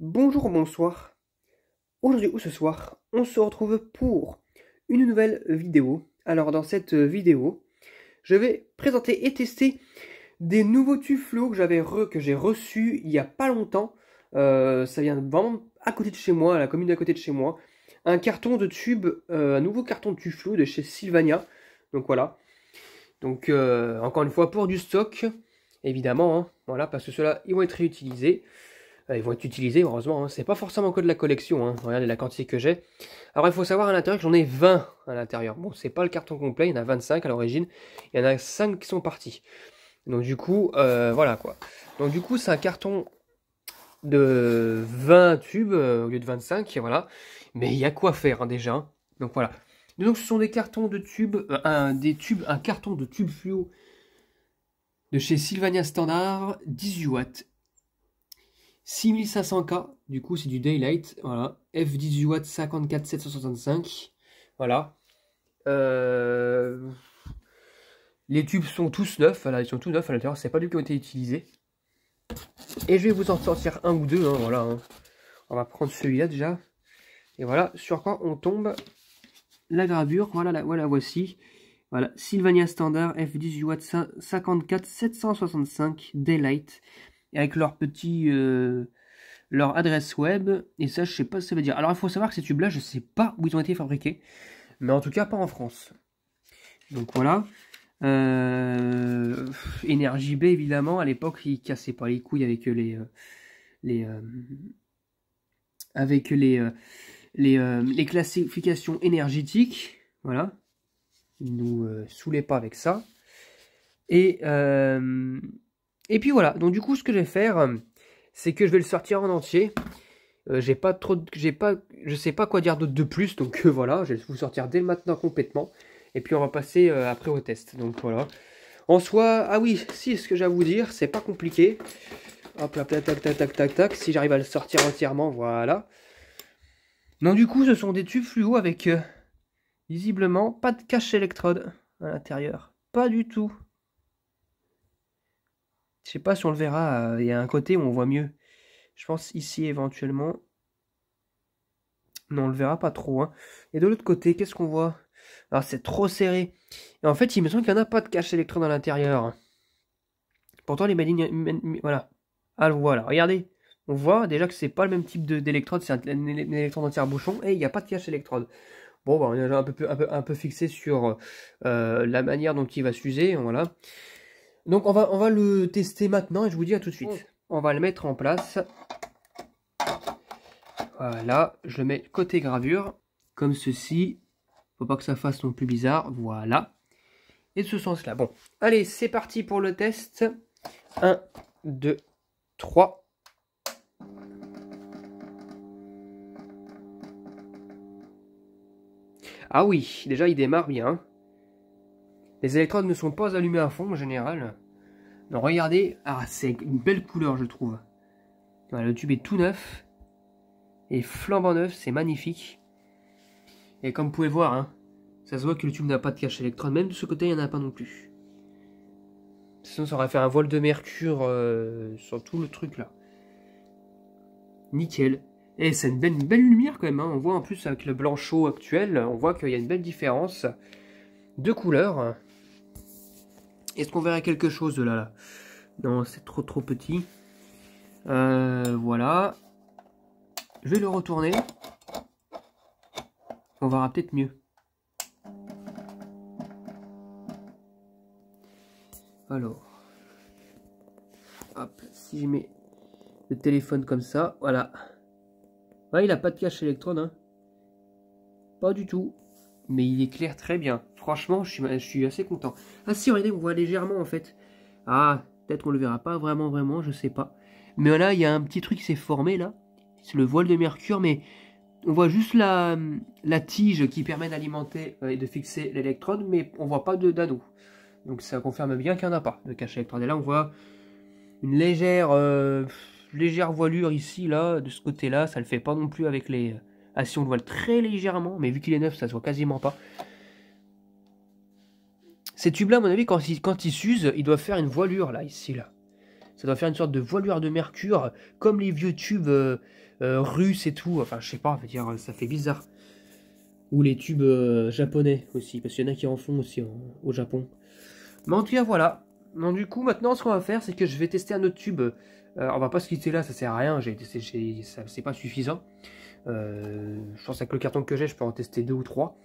Bonjour, bonsoir. Aujourd'hui ou ce soir, on se retrouve pour une nouvelle vidéo. Alors dans cette vidéo, je vais présenter et tester des nouveaux tuflots que j'avais que j'ai reçus il n'y a pas longtemps. Euh, ça vient vendre à côté de chez moi, à la commune d'à côté de chez moi. Un carton de tube, euh, un nouveau carton de tuflo de chez Sylvania. Donc voilà. Donc euh, encore une fois pour du stock, évidemment. Hein. voilà, parce que ceux-là, ils vont être réutilisés. Euh, ils vont être utilisés, heureusement. Hein. C'est pas forcément que de la collection. Hein. Regardez la quantité que j'ai. Alors, il faut savoir à l'intérieur que j'en ai 20 à l'intérieur. Bon, c'est pas le carton complet. Il y en a 25 à l'origine. Il y en a 5 qui sont partis. Donc, du coup, euh, voilà quoi. Donc, du coup, c'est un carton de 20 tubes euh, au lieu de 25. Et voilà. Mais il y a quoi faire hein, déjà. Hein. Donc, voilà. Donc, ce sont des cartons de tubes. un, des tubes, un carton de tubes fluo de chez Sylvania Standard, 18 watts 6500K, du coup c'est du Daylight, voilà. F18 w 54 765, voilà. Euh, les tubes sont tous neufs, voilà, ils sont tous neufs à l'intérieur, c'est pas du qui ont été utilisés. Et je vais vous en sortir un ou deux, hein, voilà. Hein. On va prendre celui-là déjà. Et voilà, sur quoi on tombe la gravure, voilà la, voilà, voici. Voilà, Sylvania Standard F18 w 54 765 Daylight avec leur petit euh, leur adresse web et ça je sais pas ce que ça veut dire. Alors il faut savoir que ces tubes là je sais pas où ils ont été fabriqués, mais en tout cas pas en France. Donc voilà. Euh, Énergie B évidemment à l'époque ils cassaient pas les couilles avec les euh, les euh, avec les les, classifications énergétiques voilà ils nous saoulaient pas avec ça et et puis voilà, donc du coup ce que je vais faire, euh, c'est que je vais le sortir en entier. je euh, j'ai pas trop, j'ai pas, je sais pas quoi dire d'autre de plus, donc euh, voilà, je vais vous sortir dès maintenant complètement. Et puis on va passer après au test. Donc voilà. En soi, ah oui, si ce que j'ai à vous dire, c'est pas compliqué. Hop là, tac, tac, tac, tac, tac, tac. Si j'arrive à le sortir entièrement, voilà. Non, du coup, ce sont des tubes fluo avec visiblement pas de cache électrode à l'intérieur. Pas du tout. Je sais pas si on le verra. Euh, il y a un côté où on voit mieux. Je pense ici éventuellement. Non, on le verra pas trop. Hein. Et de l'autre côté, qu'est-ce qu'on voit Alors ah, c'est trop serré. Et en fait, il me semble qu'il n'y en a pas de cache électrode à l'intérieur. Pourtant, les malignes... Voilà. Ah, le voilà, regardez. On voit déjà que c'est pas le même type d'électrode. C'est un, électrode entière bouchon et il n'y a pas de cache électrode. Bon, bah, on est déjà un peu, fixé sur euh, la manière dont il va s'user. Voilà. Donc on va, on va le tester maintenant et je vous dis à tout de suite. On va le mettre en place. Voilà, je le mets côté gravure, comme ceci. Faut pas que ça fasse non plus bizarre, voilà. Et de ce sens-là, bon. Allez, c'est parti pour le test. 1, 2, 3. Ah oui, déjà il démarre bien. Les électrodes ne sont pas allumées à fond en général. Donc regardez, ah, c'est une belle couleur je trouve. le tube est tout neuf. Et flambant neuf, c'est magnifique. Et comme vous pouvez voir, hein, ça se voit que le tube n'a pas de cache électrode. Même de ce côté, il n'y en a pas non plus. Sinon, ça aurait fait un vol de mercure euh, sur tout le truc là. Nickel. Et c'est une belle, belle, lumière quand même. Hein. On voit en plus avec le blanc chaud actuel, on voit qu'il y a une belle différence de couleur. Est-ce qu'on verrait quelque chose de là, là Non, c'est trop trop petit. Euh, voilà. Je vais le retourner. On verra peut-être mieux. Alors. Hop, si je mets le téléphone comme ça, voilà. il a pas de cache électronique. Hein. Pas du tout. Mais il éclaire très bien franchement, je suis, assez content. Ah si, regardez, on voit légèrement en fait. Ah, peut-être qu'on le verra pas vraiment, vraiment, je sais pas. Mais là, il y a un petit truc qui s'est formé là. C'est le voile de mercure, mais on voit juste la, la tige qui permet d'alimenter euh, et de fixer l'électrode, mais on voit pas de d'anneau. Donc ça confirme bien qu'il n'y en a pas de cache électrode. Et là, on voit une légère, euh, légère voilure ici, là, de ce côté-là. Ça le fait pas non plus avec les... Ah euh, si, on le voit très légèrement, mais vu qu'il est neuf, ça se voit quasiment pas. Ces tubes-là, à mon avis, quand ils, s'usent, ils doivent faire une voilure, là, ici, là. Ça doit faire une sorte de voilure de mercure, comme les vieux tubes euh, euh, russes et tout. Enfin, je sais pas, dire, euh, ça fait bizarre. Ou les tubes japonais aussi, parce qu'il y en a qui en font aussi hein, au Japon. Mais en tout cas, voilà. Donc, du coup, maintenant, ce qu'on va faire, c'est que je vais tester un autre tube. on va pas se quitter là, ça sert à rien, c'est pas suffisant. je pense avec le carton que j'ai, je peux en tester deux ou trois.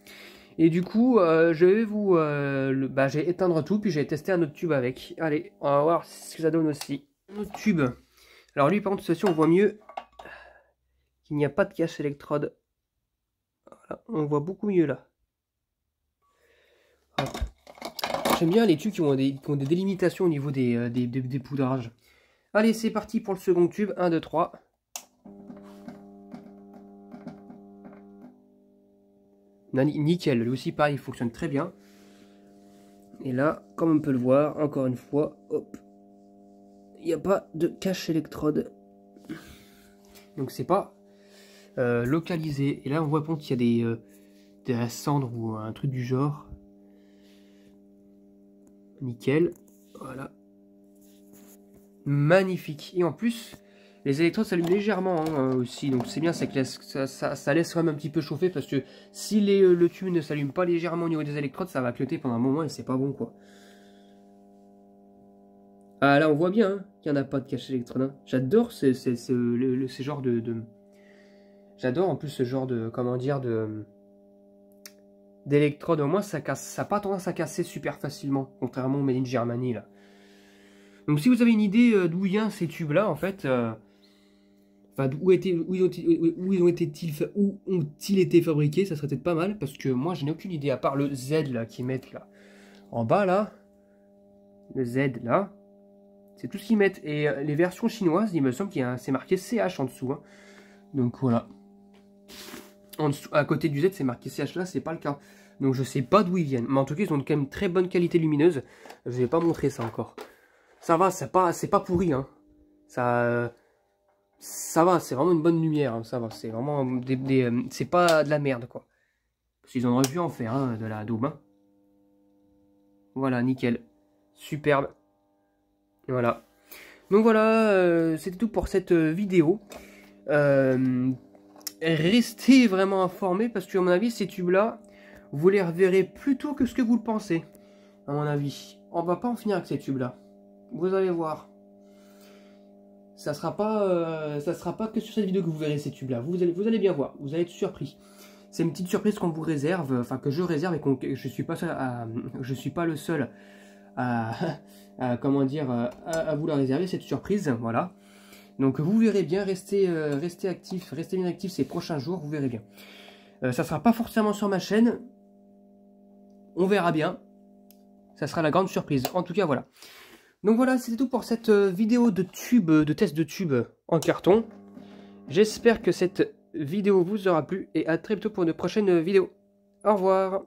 Et du coup, euh, je vais vous... Euh, bah, j'ai éteindre tout, puis j'ai testé un autre tube avec. Allez, on va voir ce que ça donne aussi. Un autre tube. Alors lui, par contre, ceci, on voit mieux qu'il n'y a pas de cache électrode. Voilà, on voit beaucoup mieux là. J'aime bien les tubes qui ont, des, délimitations au niveau euh, des, des, des poudrages. Allez, c'est parti pour le second tube. 1, 2, 3. nickel. Lui aussi, pareil, il fonctionne très bien. Et là, comme on peut le voir, encore une fois, hop, il n'y a pas de cache électrode. Donc c'est pas euh, localisé. Et là, on voit qu'il y a des, euh, cendres ou un truc du genre. Nickel. Voilà. Magnifique. Et en plus, les électrodes s'allument légèrement hein, euh, aussi, donc c'est bien, ça, laisse quand même un petit peu chauffer parce que si euh, le tube ne s'allume pas légèrement au niveau des électrodes, ça va cloter pendant un moment et c'est pas bon quoi. Ah là on voit bien hein, qu'il n'y en a pas de cache électrode. J'adore ce genre de... J'adore en plus ce genre de... comment dire de d'électrode. au moins ça casse, ça n'a pas tendance à casser super facilement, contrairement au Made in Germany là. Donc si vous avez une idée euh, d'où vient ces tubes là en fait, Enfin, où, ils ont, ils été, où ont été fabriqués Ça serait peut-être pas mal, parce que moi, je n'ai aucune idée, à part le Z, là, qu'ils mettent, là. En bas, là. Le Z, là. C'est tout ce qu'ils mettent. Et euh, les versions chinoises, il me semble qu'il c'est marqué CH en dessous. Hein. Donc, voilà. En dessous, à côté du Z, c'est marqué CH, là, c'est pas le cas. Donc, je sais pas d'où ils viennent. Mais en tout cas, ils ont quand même très bonne qualité lumineuse. Je vais pas montrer ça encore. Ça va, c'est pas, pas pourri, hein. Ça... Euh, ça va, c'est vraiment une bonne lumière, hein, ça va, c'est vraiment des, euh, c'est pas de la merde quoi. Parce qu'ils auraient pu en faire hein, de la daube. Hein. Voilà, nickel, superbe. Voilà. Donc voilà, euh, c'était tout pour cette euh, vidéo. restez vraiment informés parce que à mon avis ces tubes là, vous les reverrez plus tôt que ce que vous le pensez. À mon avis, on va pas en finir avec ces tubes là. Vous allez voir ça sera pas, euh, ça sera pas que sur cette vidéo que vous verrez ces tubes là. Vous, allez, vous allez bien voir, vous allez être surpris. C'est une petite surprise qu'on vous réserve, euh, enfin que je réserve et que je suis pas je suis pas le seul à, comment dire, euh, à, vous la réserver cette surprise, voilà. Donc vous verrez bien, restez, restez restez bien actif ces prochains jours, vous verrez bien. ça sera pas forcément sur ma chaîne, on verra bien. Ça sera la grande surprise. En tout cas, voilà. Donc voilà, c'était tout pour cette euh, vidéo de tube, euh, de test de tube en carton. J'espère que cette vidéo vous aura plu et à très bientôt pour une prochaine vidéo. Au revoir